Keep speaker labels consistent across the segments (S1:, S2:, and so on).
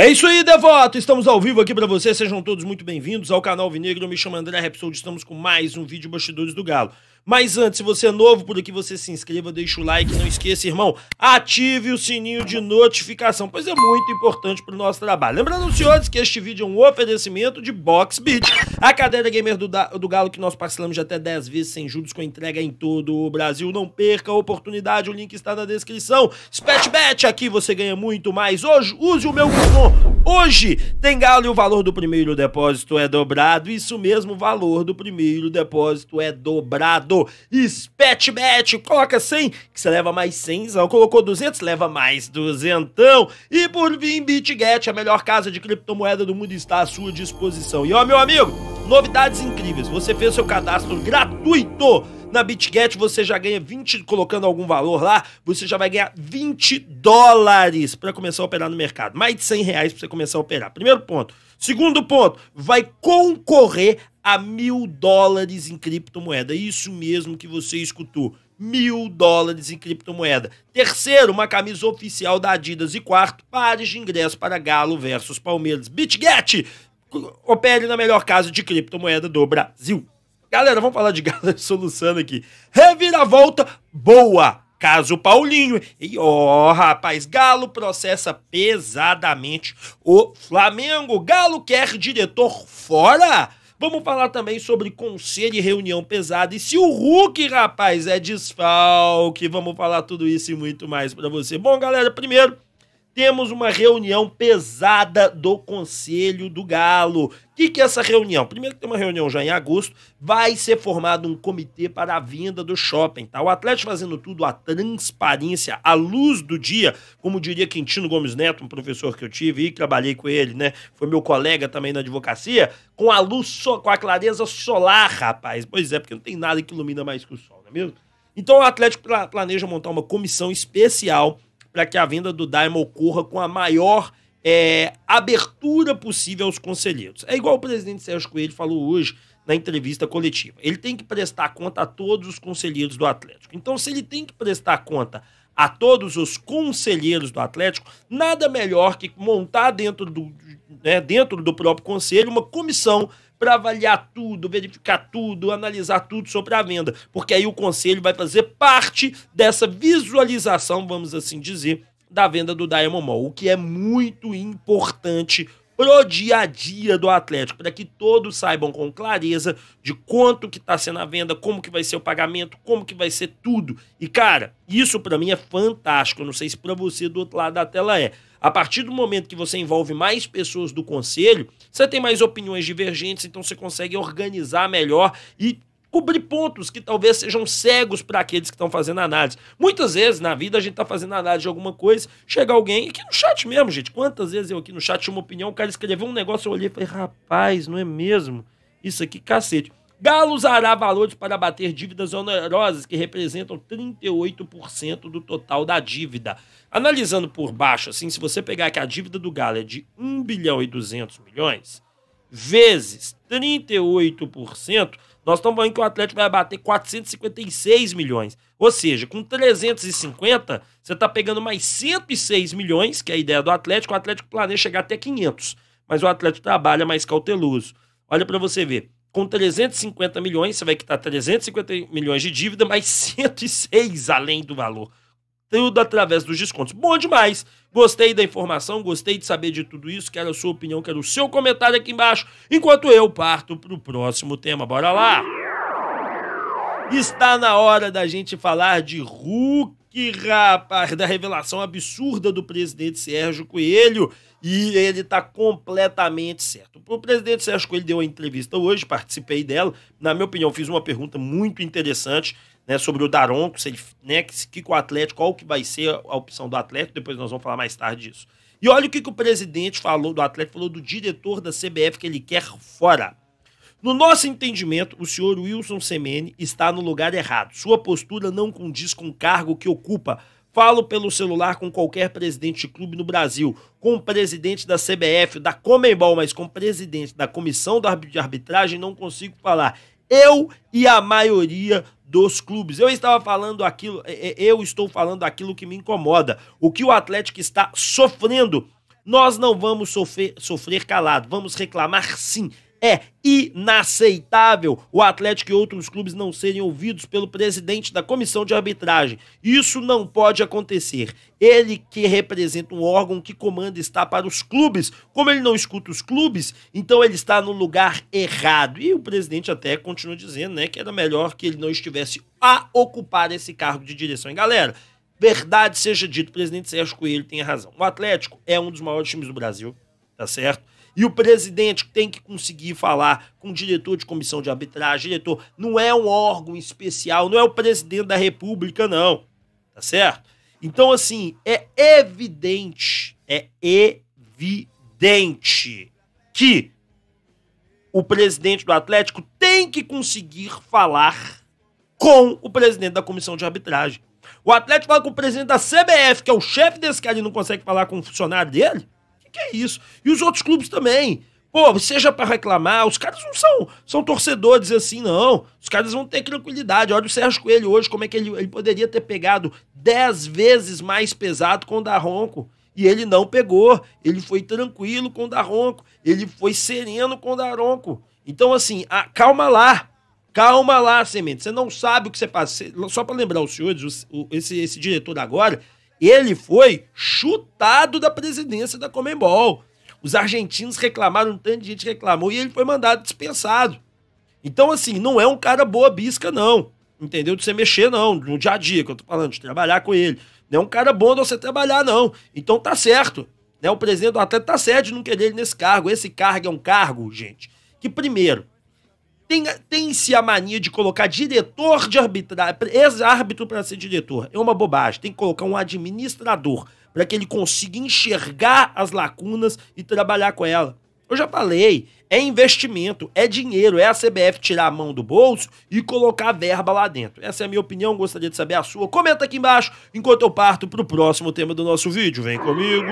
S1: É isso aí, devoto! Estamos ao vivo aqui para você. Sejam todos muito bem-vindos ao canal Vinegro. Eu me chamo André Repsold. Estamos com mais um vídeo Bastidores do Galo. Mas antes, se você é novo por aqui, você se inscreva, deixa o like, não esqueça, irmão, ative o sininho de notificação, pois é muito importante para o nosso trabalho. Lembrando, senhores, que este vídeo é um oferecimento de Boxbit, a cadeira gamer do, do Galo que nós parcelamos de até 10 vezes sem juros com entrega em todo o Brasil. Não perca a oportunidade, o link está na descrição. Spatchbet, aqui você ganha muito mais. Hoje, use o meu cupom Hoje tem galo e o valor do primeiro depósito é dobrado. Isso mesmo, o valor do primeiro depósito é dobrado. Spetbet, coloca 100 que você leva mais 100, colocou 200, leva mais 200. E por fim, BitGet, a melhor casa de criptomoeda do mundo está à sua disposição. E ó, meu amigo, novidades incríveis. Você fez seu cadastro gratuito na BitGet você já ganha 20, colocando algum valor lá, você já vai ganhar 20 dólares para começar a operar no mercado. Mais de 100 reais para você começar a operar. Primeiro ponto. Segundo ponto, vai concorrer a mil dólares em criptomoeda. É isso mesmo que você escutou mil dólares em criptomoeda. Terceiro, uma camisa oficial da Adidas. E quarto, pares de ingresso para Galo versus Palmeiras. BitGet, opere na melhor casa de criptomoeda do Brasil. Galera, vamos falar de Galo soluçando aqui. Reviravolta boa. Caso Paulinho. E ó, oh, rapaz, Galo processa pesadamente o Flamengo. Galo quer diretor fora. Vamos falar também sobre conselho e reunião pesada. E se o Hulk, rapaz, é desfalque. Vamos falar tudo isso e muito mais para você. Bom, galera, primeiro temos uma reunião pesada do Conselho do Galo. O que, que é essa reunião? Primeiro que tem uma reunião já em agosto, vai ser formado um comitê para a venda do shopping. Tá? O Atlético fazendo tudo à transparência, à luz do dia, como diria Quintino Gomes Neto, um professor que eu tive e trabalhei com ele, né? Foi meu colega também na advocacia, com a luz, so com a clareza solar, rapaz. Pois é, porque não tem nada que ilumina mais que o sol, não é mesmo? Então o Atlético planeja montar uma comissão especial para que a venda do Daimon ocorra com a maior é, abertura possível aos conselheiros. É igual o presidente Sérgio Coelho falou hoje na entrevista coletiva. Ele tem que prestar conta a todos os conselheiros do Atlético. Então, se ele tem que prestar conta a todos os conselheiros do Atlético, nada melhor que montar dentro do, né, dentro do próprio conselho uma comissão para avaliar tudo, verificar tudo, analisar tudo sobre a venda, porque aí o conselho vai fazer parte dessa visualização, vamos assim dizer, da venda do Diamond Mall, o que é muito importante pro dia a dia do Atlético, para que todos saibam com clareza de quanto que tá sendo a venda, como que vai ser o pagamento, como que vai ser tudo. E cara, isso para mim é fantástico, eu não sei se para você do outro lado da tela é. A partir do momento que você envolve mais pessoas do conselho, você tem mais opiniões divergentes, então você consegue organizar melhor e cobrir pontos que talvez sejam cegos para aqueles que estão fazendo análise. Muitas vezes na vida a gente está fazendo análise de alguma coisa, chega alguém, aqui no chat mesmo, gente, quantas vezes eu aqui no chat tinha uma opinião, o cara escreveu um negócio, eu olhei e falei, rapaz, não é mesmo? Isso aqui, cacete. Galo usará valores para abater dívidas onerosas, que representam 38% do total da dívida. Analisando por baixo, assim, se você pegar que a dívida do Galo é de 1 bilhão e 200 milhões, vezes 38%, nós estamos falando que o Atlético vai bater 456 milhões. Ou seja, com 350, você está pegando mais 106 milhões, que é a ideia do Atlético. O Atlético planeja chegar até 500, mas o Atlético trabalha mais cauteloso. Olha para você ver. Com 350 milhões, você vai quitar 350 milhões de dívida, mais 106 além do valor tudo através dos descontos. Bom demais! Gostei da informação, gostei de saber de tudo isso, quero a sua opinião, quero o seu comentário aqui embaixo, enquanto eu parto para o próximo tema. Bora lá! Está na hora da gente falar de Hulk, rapaz, da revelação absurda do presidente Sérgio Coelho, e ele está completamente certo. O presidente Sérgio Coelho deu uma entrevista hoje, participei dela, na minha opinião, fiz uma pergunta muito interessante né, sobre o Daronco, se ele, né, que, que o Atlético, qual que vai ser a opção do Atlético, depois nós vamos falar mais tarde disso. E olha o que, que o presidente falou do Atlético, falou do diretor da CBF que ele quer fora. No nosso entendimento, o senhor Wilson Semene está no lugar errado. Sua postura não condiz com o cargo que ocupa. Falo pelo celular com qualquer presidente de clube no Brasil, com o presidente da CBF, da Comembol, mas com o presidente da comissão de arbitragem não consigo falar. Eu e a maioria dos clubes. Eu estava falando aquilo, eu estou falando aquilo que me incomoda. O que o Atlético está sofrendo, nós não vamos sofrer, sofrer calado. Vamos reclamar sim. É inaceitável o Atlético e outros clubes não serem ouvidos pelo presidente da comissão de arbitragem. Isso não pode acontecer. Ele que representa um órgão que comanda está para os clubes. Como ele não escuta os clubes, então ele está no lugar errado. E o presidente até continua dizendo, né, que era melhor que ele não estivesse a ocupar esse cargo de direção. E galera, verdade seja dito, o presidente Sérgio Coelho tem razão. O Atlético é um dos maiores times do Brasil, tá certo? E o presidente tem que conseguir falar com o diretor de comissão de arbitragem, diretor. Não é um órgão especial, não é o presidente da República, não. Tá certo? Então, assim, é evidente, é evidente que o presidente do Atlético tem que conseguir falar com o presidente da comissão de arbitragem. O Atlético fala com o presidente da CBF, que é o chefe desse cara, e não consegue falar com o funcionário dele? que, que é isso? E os outros clubes também. Pô, seja para reclamar, os caras não são, são torcedores assim, não. Os caras vão ter tranquilidade. Olha o Sérgio Coelho hoje, como é que ele, ele poderia ter pegado 10 vezes mais pesado com o Daronco. E ele não pegou. Ele foi tranquilo com o Daronco. Ele foi sereno com o Daronco. Então, assim, a, calma lá. Calma lá, Semente. Você não sabe o que você passa. Só para lembrar os senhores, o, o, esse, esse diretor agora, ele foi chutado da presidência da Comembol. Os argentinos reclamaram, um tanto de gente reclamou, e ele foi mandado dispensado. Então, assim, não é um cara boa bisca, não. Entendeu? De você mexer, não. No dia a dia, que eu tô falando, de trabalhar com ele. Não é um cara bom de você trabalhar, não. Então tá certo. Né? O presidente do Atlético tá certo de não querer ele nesse cargo. Esse cargo é um cargo, gente, que primeiro, tem, tem-se a mania de colocar diretor de arbitragem, ex-árbitro para ser diretor. É uma bobagem. Tem que colocar um administrador para que ele consiga enxergar as lacunas e trabalhar com ela. Eu já falei, é investimento, é dinheiro, é a CBF tirar a mão do bolso e colocar a verba lá dentro. Essa é a minha opinião, gostaria de saber a sua. Comenta aqui embaixo enquanto eu parto para o próximo tema do nosso vídeo. Vem comigo!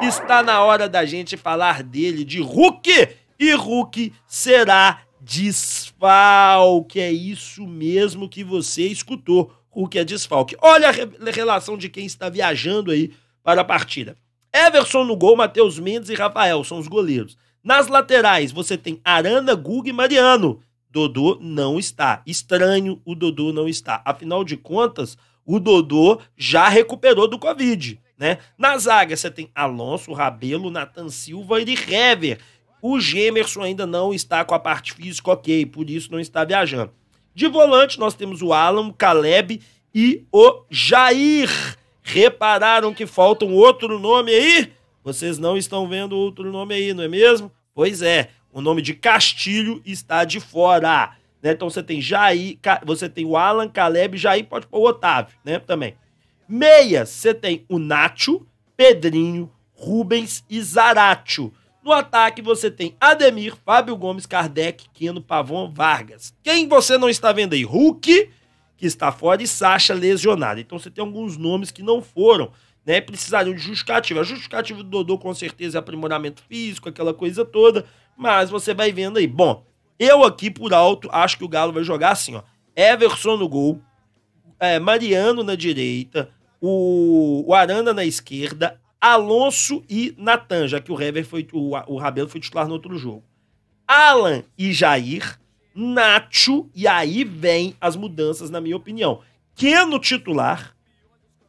S1: Está na hora da gente falar dele, de Hulk! E Hulk será desfalque. É isso mesmo que você escutou. Hulk é desfalque. Olha a re relação de quem está viajando aí para a partida. Everson no gol, Matheus Mendes e Rafael são os goleiros. Nas laterais, você tem Arana, Guga e Mariano. Dodô não está. Estranho o Dodô não está. Afinal de contas, o Dodô já recuperou do Covid. Né? Na zaga, você tem Alonso, Rabelo, Nathan Silva e Rever. O Gemerson ainda não está com a parte física ok, por isso não está viajando. De volante, nós temos o Alan, o Caleb e o Jair. Repararam que falta um outro nome aí? Vocês não estão vendo outro nome aí, não é mesmo? Pois é, o nome de Castilho está de fora. Né? Então você tem Jair, você tem o Alan, Caleb, Jair, pode pôr o Otávio, né? Também. Meias, você tem o Nacho, Pedrinho, Rubens e Zaratio. No ataque, você tem Ademir, Fábio Gomes, Kardec, Quino, Pavon, Vargas. Quem você não está vendo aí? Hulk, que está fora, e Sacha, lesionado. Então você tem alguns nomes que não foram, né? Precisariam de justificativa. A justificativa do Dodô, com certeza, é aprimoramento físico, aquela coisa toda. Mas você vai vendo aí. Bom, eu aqui, por alto, acho que o Galo vai jogar assim, ó. Everson no gol, é, Mariano na direita, o, o Aranda na esquerda, Alonso e Natan, já que o Hever foi o, o Rabelo foi titular no outro jogo. Alan e Jair, Nacho, e aí vem as mudanças, na minha opinião. Keno titular,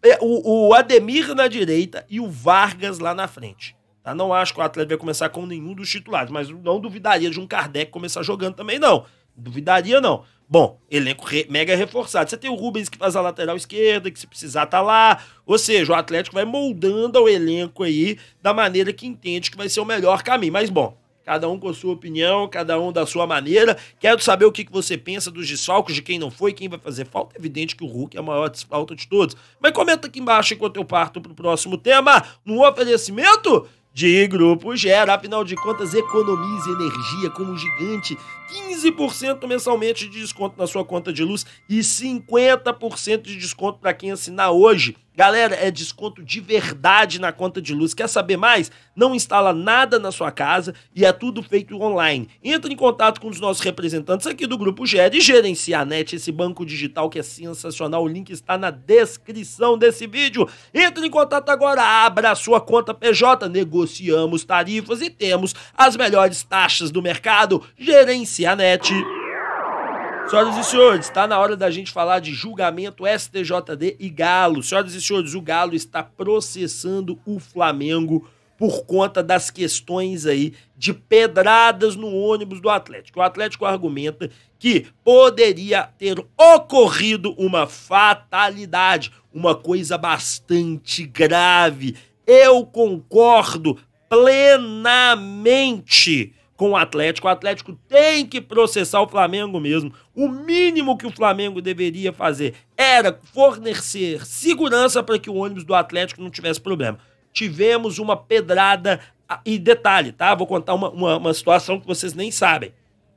S1: é, o, o Ademir na direita e o Vargas lá na frente. Tá? Não acho que o Atlético vai começar com nenhum dos titulares, mas não duvidaria de um Kardec começar jogando também, não. Duvidaria, não. Bom, elenco re mega reforçado. Você tem o Rubens que faz a lateral esquerda, que se precisar tá lá. Ou seja, o Atlético vai moldando o elenco aí da maneira que entende que vai ser o melhor caminho. Mas bom, cada um com a sua opinião, cada um da sua maneira. Quero saber o que você pensa dos desfalques, de quem não foi, quem vai fazer falta. É evidente que o Hulk é a maior desfalta de todos. Mas comenta aqui embaixo enquanto eu parto pro próximo tema. Um oferecimento de grupo gera, afinal de contas, economize energia como um gigante, 15% mensalmente de desconto na sua conta de luz e 50% de desconto para quem assinar hoje Galera, é desconto de verdade na conta de luz. Quer saber mais? Não instala nada na sua casa e é tudo feito online. Entre em contato com os nossos representantes aqui do Grupo GER e gerencie a NET, esse banco digital que é sensacional. O link está na descrição desse vídeo. Entre em contato agora, abra a sua conta PJ, negociamos tarifas e temos as melhores taxas do mercado. Gerencie a NET. Senhoras e senhores, está na hora da gente falar de julgamento STJD e Galo. Senhoras e senhores, o Galo está processando o Flamengo por conta das questões aí de pedradas no ônibus do Atlético. O Atlético argumenta que poderia ter ocorrido uma fatalidade, uma coisa bastante grave. Eu concordo plenamente com o Atlético. O Atlético tem que processar o Flamengo mesmo. O mínimo que o Flamengo deveria fazer era fornecer segurança para que o ônibus do Atlético não tivesse problema. Tivemos uma pedrada. Ah, e detalhe, tá? Vou contar uma, uma, uma situação que vocês nem sabem.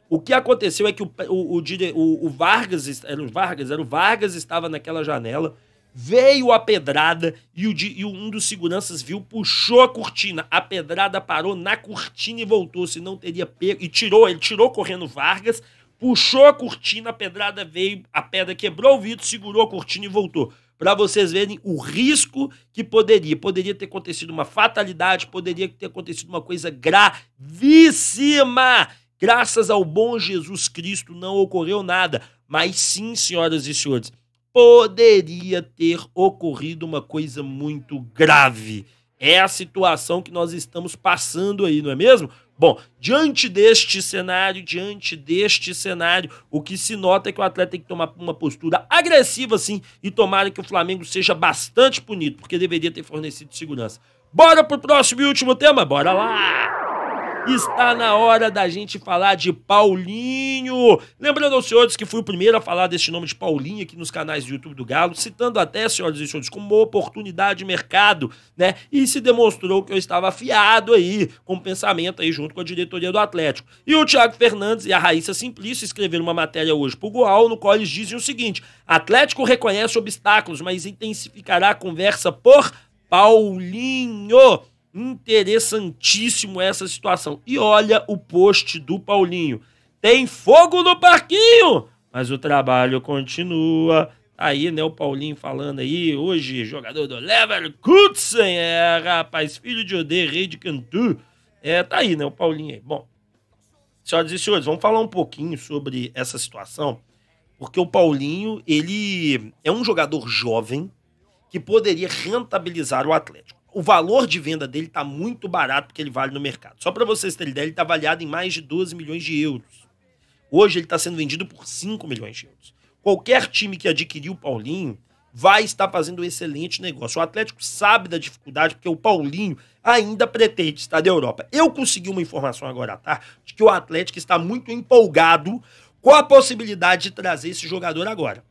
S1: O que aconteceu é que o, o, o, o Vargas, era o Vargas, era o Vargas estava naquela janela veio a pedrada e, o e um dos seguranças viu, puxou a cortina. A pedrada parou na cortina e voltou, se não teria pego. E tirou, ele tirou correndo Vargas, puxou a cortina, a pedrada veio, a pedra quebrou o vidro, segurou a cortina e voltou. Para vocês verem o risco que poderia. Poderia ter acontecido uma fatalidade, poderia ter acontecido uma coisa gravíssima. Graças ao bom Jesus Cristo não ocorreu nada. Mas sim, senhoras e senhores, poderia ter ocorrido uma coisa muito grave. É a situação que nós estamos passando aí, não é mesmo? Bom, diante deste cenário, diante deste cenário, o que se nota é que o atleta tem que tomar uma postura agressiva, sim, e tomara que o Flamengo seja bastante punido, porque deveria ter fornecido segurança. Bora pro próximo e último tema? Bora lá! está na hora da gente falar de Paulinho. Lembrando aos senhores que fui o primeiro a falar desse nome de Paulinho aqui nos canais do YouTube do Galo, citando até, senhoras e senhores, como oportunidade de mercado, né? E se demonstrou que eu estava afiado aí, com pensamento aí junto com a diretoria do Atlético. E o Thiago Fernandes e a Raíssa Simplício escreveram uma matéria hoje pro Goal, no qual eles dizem o seguinte: Atlético reconhece obstáculos, mas intensificará a conversa por Paulinho. Interessantíssimo essa situação. E olha o post do Paulinho. Tem fogo no parquinho, mas o trabalho continua. Tá aí, né, o Paulinho falando aí, hoje, jogador do Leverkusen, é, rapaz, filho de Odê, rei de Cantu. É, tá aí, né, o Paulinho aí. Bom, senhoras e senhores, vamos falar um pouquinho sobre essa situação, porque o Paulinho, ele é um jogador jovem que poderia rentabilizar o Atlético o valor de venda dele está muito barato porque ele vale no mercado. Só para vocês terem ideia, ele está avaliado em mais de 12 milhões de euros. Hoje ele está sendo vendido por 5 milhões de euros. Qualquer time que adquiriu o Paulinho vai estar fazendo um excelente negócio. O Atlético sabe da dificuldade porque o Paulinho ainda pretende estar na Europa. Eu consegui uma informação agora à tarde de que o Atlético está muito empolgado com a possibilidade de trazer esse jogador agora.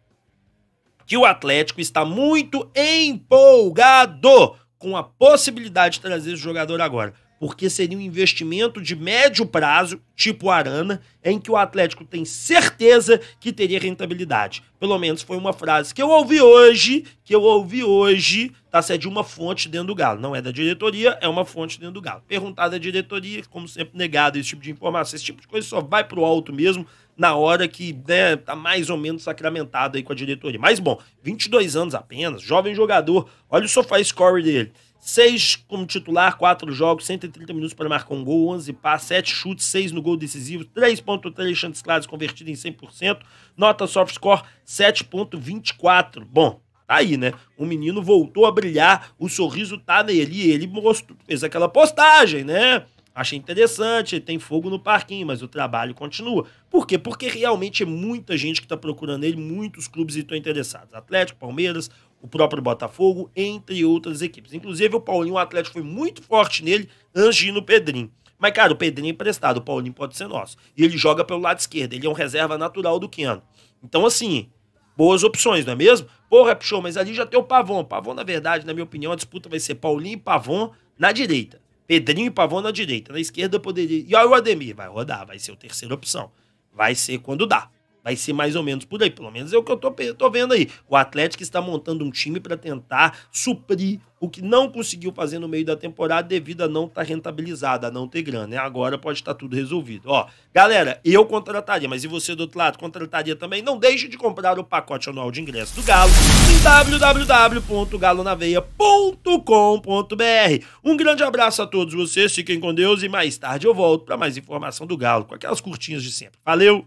S1: Que o Atlético está muito empolgado com a possibilidade de trazer esse jogador agora, porque seria um investimento de médio prazo, tipo Arana, em que o Atlético tem certeza que teria rentabilidade. Pelo menos foi uma frase que eu ouvi hoje, que eu ouvi hoje, tá? Se é de uma fonte dentro do Galo. Não é da diretoria, é uma fonte dentro do Galo. Perguntada à diretoria, como sempre negado esse tipo de informação, esse tipo de coisa só vai pro alto mesmo, na hora que né, tá mais ou menos sacramentado aí com a diretoria. Mas bom, 22 anos apenas, jovem jogador. Olha o sofá score dele. 6 como titular, 4 jogos, 130 minutos para marcar um gol, 11 passes, 7 chutes, 6 no gol decisivo, 3.3 chances claras convertido em 100%, nota soft score 7.24. Bom, tá aí, né? O menino voltou a brilhar, o sorriso tá nele e ele mostrou, fez aquela postagem, né? Achei interessante, tem fogo no parquinho, mas o trabalho continua. Por quê? Porque realmente é muita gente que está procurando ele, muitos clubes estão interessados. Atlético, Palmeiras, o próprio Botafogo, entre outras equipes. Inclusive, o Paulinho, o Atlético foi muito forte nele antes de ir no Pedrinho. Mas, cara, o Pedrinho é emprestado, o Paulinho pode ser nosso. E ele joga pelo lado esquerdo, ele é um reserva natural do Keno. Então, assim, boas opções, não é mesmo? Porra, show, mas ali já tem o Pavon. Pavon, na verdade, na minha opinião, a disputa vai ser Paulinho e Pavon na direita. Pedrinho e Pavão na direita. Na esquerda poderia. E olha o Ademir, vai rodar, vai ser a terceira opção. Vai ser quando dá. Vai ser mais ou menos por aí. Pelo menos é o que eu tô, tô vendo aí. O Atlético está montando um time para tentar suprir o que não conseguiu fazer no meio da temporada devido a não estar tá rentabilizada, a não ter grana. Né? Agora pode estar tá tudo resolvido. Ó, galera, eu contrataria, mas e você do outro lado? Contrataria também? Não deixe de comprar o pacote anual de ingresso do Galo em www.galonaveia.com.br. Um grande abraço a todos vocês, fiquem com Deus e mais tarde eu volto para mais informação do Galo, com aquelas curtinhas de sempre. Valeu!